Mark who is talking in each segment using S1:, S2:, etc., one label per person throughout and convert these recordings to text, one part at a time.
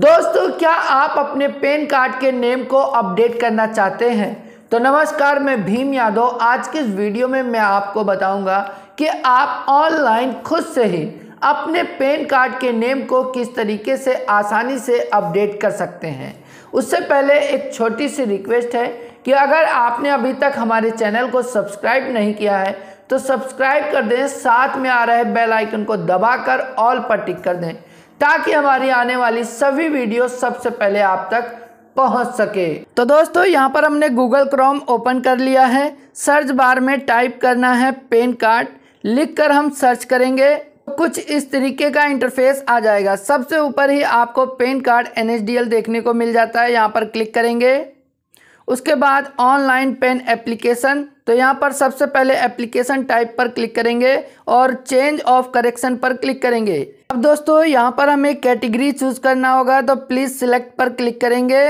S1: दोस्तों क्या आप अपने पैन कार्ड के नेम को अपडेट करना चाहते हैं तो नमस्कार मैं भीम यादव आज के इस वीडियो में मैं आपको बताऊंगा कि आप ऑनलाइन खुद से ही अपने पैन कार्ड के नेम को किस तरीके से आसानी से अपडेट कर सकते हैं उससे पहले एक छोटी सी रिक्वेस्ट है कि अगर आपने अभी तक हमारे चैनल को सब्सक्राइब नहीं किया है तो सब्सक्राइब कर दें साथ में आ रहे बेलाइकन को दबा ऑल पर टिक कर दें ताकि हमारी आने वाली सभी वीडियो सबसे पहले आप तक पहुंच सके तो दोस्तों यहाँ पर हमने गूगल क्रोम ओपन कर लिया है सर्च बार में टाइप करना है पेन कार्ड लिखकर हम सर्च करेंगे कुछ इस तरीके का इंटरफेस आ जाएगा सबसे ऊपर ही आपको पेन कार्ड एन देखने को मिल जाता है यहाँ पर क्लिक करेंगे उसके बाद ऑनलाइन पेन एप्लीकेशन तो यहाँ पर सबसे पहले एप्लीकेशन टाइप पर क्लिक करेंगे और चेंज ऑफ करेक्शन पर क्लिक करेंगे अब दोस्तों यहाँ पर हमें कैटेगरी चूज़ करना होगा तो प्लीज़ सिलेक्ट पर क्लिक करेंगे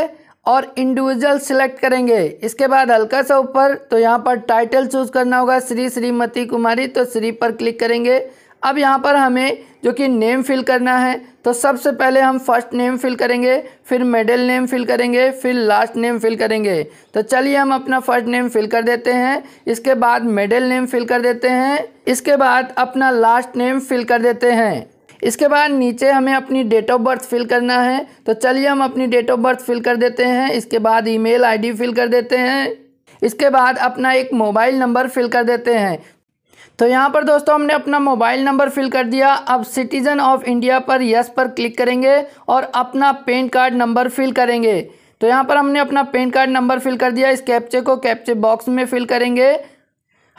S1: और इंडिविजुअल सिलेक्ट करेंगे इसके बाद हल्का सा ऊपर तो यहाँ पर टाइटल चूज़ करना होगा श्री श्रीमती कुमारी तो श्री पर क्लिक करेंगे अब यहाँ पर हमें जो कि नेम फिल करना है तो सबसे पहले हम फर्स्ट नेम फिल करेंगे फिर मिडिल नेम फिल करेंगे फिर लास्ट नेम फिल करेंगे तो चलिए हम अपना फर्स्ट नेम फिल कर देते हैं इसके बाद मिडिल नेम फिल कर देते हैं इसके बाद अपना लास्ट नेम फिल कर देते हैं इसके बाद नीचे हमें अपनी डेट ऑफ बर्थ फिल करना है तो चलिए हम अपनी डेट ऑफ बर्थ फिल कर देते हैं इसके बाद ईमेल आईडी फिल कर देते हैं इसके बाद अपना एक मोबाइल नंबर फिल कर देते हैं तो यहाँ पर दोस्तों हमने अपना मोबाइल नंबर फिल कर दिया अब सिटीज़न ऑफ इंडिया पर यस पर क्लिक करेंगे और अपना पेन कार्ड नंबर फिल करेंगे तो यहाँ पर हमने अपना पेन कार्ड नंबर फिल कर दिया इस कैप्चे को कैप्चे बॉक्स में फिल करेंगे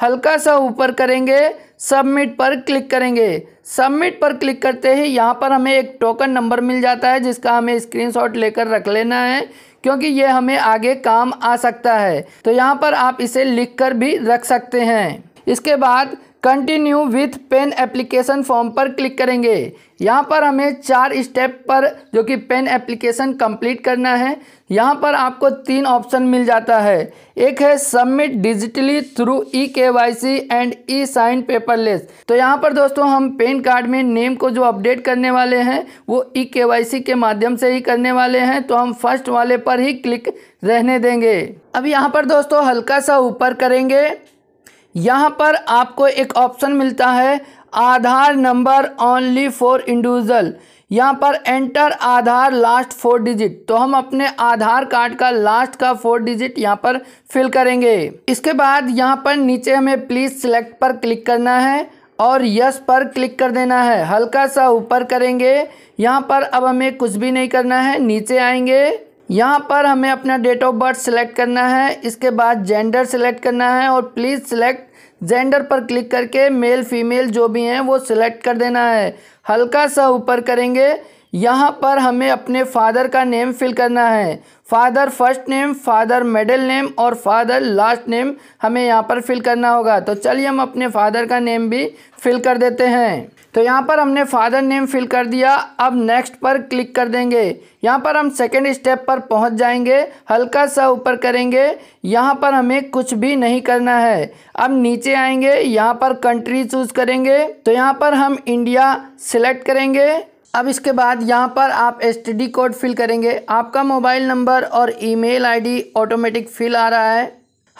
S1: हल्का सा ऊपर करेंगे सबमिट पर क्लिक करेंगे सबमिट पर क्लिक करते ही यहाँ पर हमें एक टोकन नंबर मिल जाता है जिसका हमें स्क्रीनशॉट लेकर रख लेना है क्योंकि ये हमें आगे काम आ सकता है तो यहाँ पर आप इसे लिख कर भी रख सकते हैं इसके बाद continue with PAN application form पर क्लिक करेंगे यहाँ पर हमें चार स्टेप पर जो कि पेन एप्लीकेशन कंप्लीट करना है यहाँ पर आपको तीन ऑप्शन मिल जाता है एक है submit digitally through e K Y C and e sign paperless तो यहाँ पर दोस्तों हम पेन कार्ड में नेम को जो अपडेट करने वाले हैं वो ई के वाई सी के माध्यम से ही करने वाले हैं तो हम फर्स्ट वाले पर ही क्लिक रहने देंगे अब यहाँ पर दोस्तों हल्का सा ऊपर करेंगे यहाँ पर आपको एक ऑप्शन मिलता है Aadhaar number only for individual यहाँ पर enter Aadhaar last four digit तो हम अपने आधार कार्ड का लास्ट का फोर डिजिट यहाँ पर फिल करेंगे इसके बाद यहाँ पर नीचे हमें प्लीज़ सिलेक्ट पर क्लिक करना है और यस पर क्लिक कर देना है हल्का सा ऊपर करेंगे यहाँ पर अब हमें कुछ भी नहीं करना है नीचे आएंगे यहाँ पर हमें अपना डेट ऑफ बर्थ सेलेक्ट करना है इसके बाद जेंडर सेलेक्ट करना है और प्लीज़ सेलेक्ट जेंडर पर क्लिक करके मेल फीमेल जो भी हैं वो सिलेक्ट कर देना है हल्का सा ऊपर करेंगे यहाँ पर हमें अपने फादर का नेम फिल करना है father first name father middle name और फादर लास्ट नेम हमें यहाँ पर फिल करना होगा तो चलिए हम अपने फादर का नेम भी फिल कर देते हैं तो यहाँ पर हमने फादर नेम फिल कर दिया अब नेक्स्ट पर क्लिक कर देंगे यहाँ पर हम सेकेंड स्टेप पर पहुँच जाएंगे हल्का सा ऊपर करेंगे यहाँ पर हमें कुछ भी नहीं करना है अब नीचे आएंगे यहाँ पर कंट्री चूज़ करेंगे तो यहाँ पर हम इंडिया सिलेक्ट करेंगे अब इसके बाद यहाँ पर आप एस कोड फिल करेंगे आपका मोबाइल नंबर और ईमेल आईडी ऑटोमेटिक फिल आ रहा है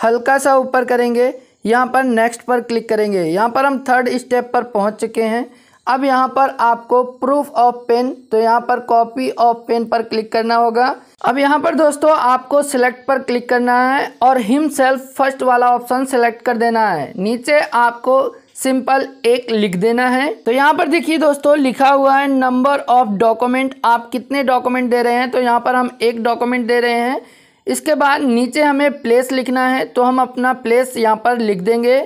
S1: हल्का सा ऊपर करेंगे यहाँ पर नेक्स्ट पर क्लिक करेंगे यहाँ पर हम थर्ड स्टेप पर पहुँच चुके हैं अब यहाँ पर आपको प्रूफ ऑफ पेन तो यहाँ पर कॉपी ऑफ पेन पर क्लिक करना होगा अब यहाँ पर दोस्तों आपको सिलेक्ट पर क्लिक करना है और हिम सेल्फ फर्स्ट वाला ऑप्शन सेलेक्ट कर देना है नीचे आपको सिंपल एक लिख देना है तो यहाँ पर देखिए दोस्तों लिखा हुआ है नंबर ऑफ डॉक्यूमेंट आप कितने डॉक्यूमेंट दे रहे हैं तो यहाँ पर हम एक डॉक्यूमेंट दे रहे हैं इसके बाद नीचे हमें प्लेस लिखना है तो हम अपना प्लेस यहाँ पर लिख देंगे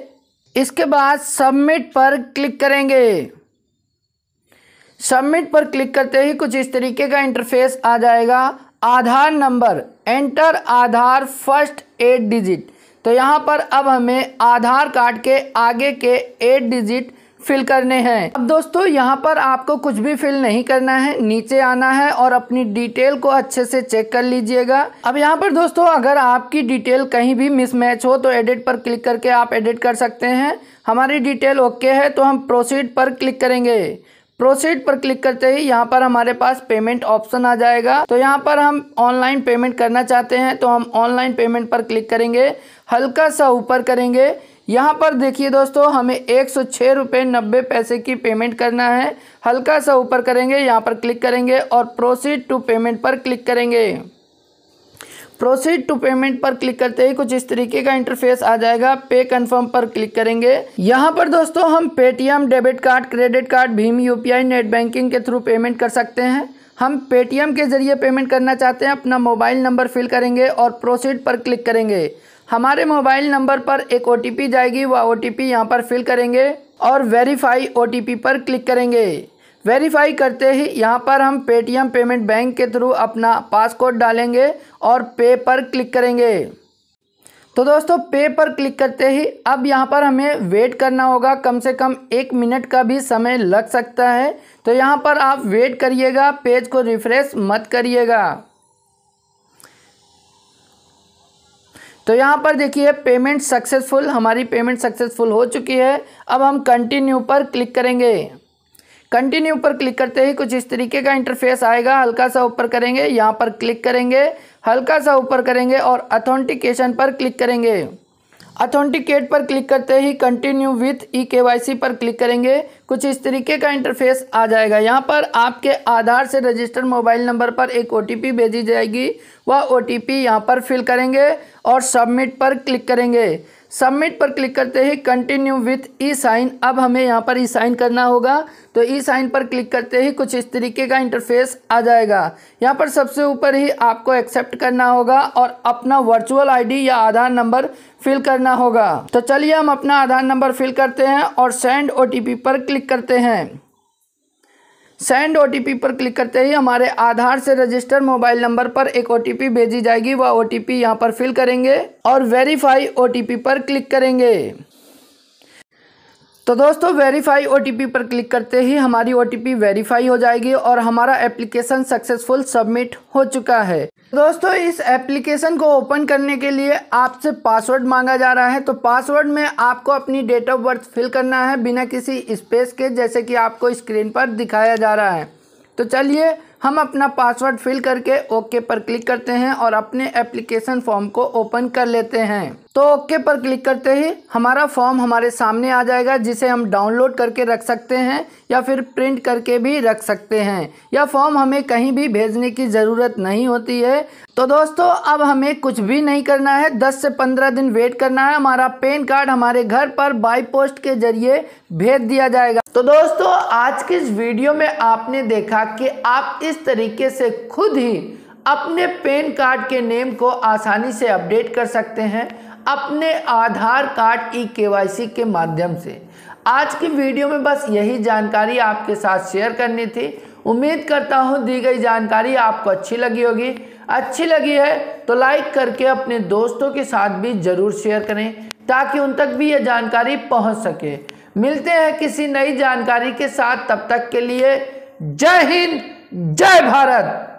S1: इसके बाद सबमिट पर क्लिक करेंगे सबमिट पर क्लिक करते ही कुछ इस तरीके का इंटरफेस आ जाएगा Aadhaar number enter Aadhaar first eight digit तो यहाँ पर अब हमें आधार कार्ड के आगे के एट डिजिट फिल करने हैं अब दोस्तों यहाँ पर आपको कुछ भी फिल नहीं करना है नीचे आना है और अपनी डिटेल को अच्छे से चेक कर लीजिएगा अब यहाँ पर दोस्तों अगर आपकी डिटेल कहीं भी मिसमैच हो तो एडिट पर क्लिक करके आप एडिट कर सकते हैं हमारी डिटेल ओके है तो हम प्रोसीड पर क्लिक करेंगे प्रोसीड पर क्लिक करते ही यहाँ पर हमारे पास पेमेंट ऑप्शन आ जाएगा तो यहाँ पर हम ऑनलाइन पेमेंट करना चाहते हैं तो हम ऑनलाइन पेमेंट पर क्लिक करेंगे हल्का सा ऊपर करेंगे यहाँ पर देखिए दोस्तों हमें एक सौ छः रुपये नब्बे पैसे की पेमेंट करना है हल्का सा ऊपर करेंगे यहाँ पर क्लिक करेंगे और प्रोसीड टू पेमेंट पर क्लिक करेंगे प्रोसीड टू पेमेंट पर क्लिक करते ही कुछ इस तरीके का इंटरफेस आ जाएगा पे कन्फर्म पर क्लिक करेंगे यहाँ पर दोस्तों हम Paytm debit card credit card भीम यूपीआई नेट बैंकिंग के थ्रू पेमेंट कर सकते हैं हम पेटीएम के ज़रिए पेमेंट करना चाहते हैं अपना मोबाइल नंबर फिल करेंगे और प्रोसीड पर क्लिक करेंगे हमारे मोबाइल नंबर पर एक ओ जाएगी वह ओ टी यहाँ पर फिल करेंगे और वेरीफाई ओ पर क्लिक करेंगे वेरीफाई करते ही यहाँ पर हम पेटीएम पेमेंट बैंक के थ्रू अपना पासकोड डालेंगे और पे पर क्लिक करेंगे तो दोस्तों पे पर क्लिक करते ही अब यहाँ पर हमें वेट करना होगा कम से कम एक मिनट का भी समय लग सकता है तो यहाँ पर आप वेट करिएगा पेज को रिफ्रेश मत करिएगा तो यहाँ पर देखिए पेमेंट सक्सेसफुल हमारी पेमेंट सक्सेसफुल हो चुकी है अब हम कंटिन्यू पर क्लिक करेंगे कंटिन्यू पर क्लिक करते ही कुछ इस तरीके का इंटरफेस आएगा हल्का सा ऊपर करेंगे यहाँ पर क्लिक करेंगे हल्का सा ऊपर करेंगे और अथेंटिकेशन पर क्लिक करेंगे अथेंटिकेट पर क्लिक करते ही continue with E K Y सी पर क्लिक करेंगे कुछ इस तरीके का इंटरफेस आ जाएगा यहाँ पर आपके आधार से रजिस्टर्ड मोबाइल नंबर पर एक ओ टी पी भेजी जाएगी वह ओ टी पी यहाँ पर फिल करेंगे और सबमिट पर क्लिक करेंगे सबमिट पर क्लिक करते ही कंटिन्यू विथ ई साइन अब हमें यहाँ पर ई साइन करना होगा तो ई साइन पर क्लिक करते ही कुछ इस तरीके का इंटरफेस आ जाएगा यहाँ पर सबसे ऊपर ही आपको एक्सेप्ट करना होगा और अपना वर्चुअल आईडी या आधार नंबर फिल करना होगा तो चलिए हम अपना आधार नंबर फिल करते हैं और सेंड ओटीपी पर क्लिक करते हैं सेंड ओ पर क्लिक करते ही हमारे आधार से रजिस्टर मोबाइल नंबर पर एक ओ भेजी जाएगी वह ओ टी पी पर फिल करेंगे और वेरीफाई ओ पर क्लिक करेंगे तो दोस्तों वेरीफाई ओ पर क्लिक करते ही हमारी ओ वेरीफाई हो जाएगी और हमारा एप्लीकेशन सक्सेसफुल सबमिट हो चुका है दोस्तों इस एप्लीकेशन को ओपन करने के लिए आपसे पासवर्ड मांगा जा रहा है तो पासवर्ड में आपको अपनी डेट ऑफ बर्थ फिल करना है बिना किसी स्पेस के जैसे कि आपको स्क्रीन पर दिखाया जा रहा है तो चलिए हम अपना पासवर्ड फिल करके ओके पर क्लिक करते हैं और अपने एप्लीकेशन फॉर्म को ओपन कर लेते हैं तो ओके पर क्लिक करते ही हमारा फॉर्म हमारे सामने आ जाएगा जिसे हम डाउनलोड करके रख सकते हैं या फिर प्रिंट करके भी रख सकते हैं यह फॉर्म हमें कहीं भी भेजने की ज़रूरत नहीं होती है तो दोस्तों अब हमें कुछ भी नहीं करना है 10 से 15 दिन वेट करना है हमारा पेन कार्ड हमारे घर पर बाई पोस्ट के जरिए भेज दिया जाएगा तो दोस्तों आज की इस वीडियो में आपने देखा कि आप इस तरीके से खुद ही अपने पेन कार्ड के नेम को आसानी से अपडेट कर सकते हैं अपने आधार कार्ड ई e के के माध्यम से आज की वीडियो में बस यही जानकारी आपके साथ शेयर करनी थी उम्मीद करता हूँ दी गई जानकारी आपको अच्छी लगी होगी अच्छी लगी है तो लाइक करके अपने दोस्तों के साथ भी ज़रूर शेयर करें ताकि उन तक भी यह जानकारी पहुँच सके मिलते हैं किसी नई जानकारी के साथ तब तक के लिए जय हिंद जय भारत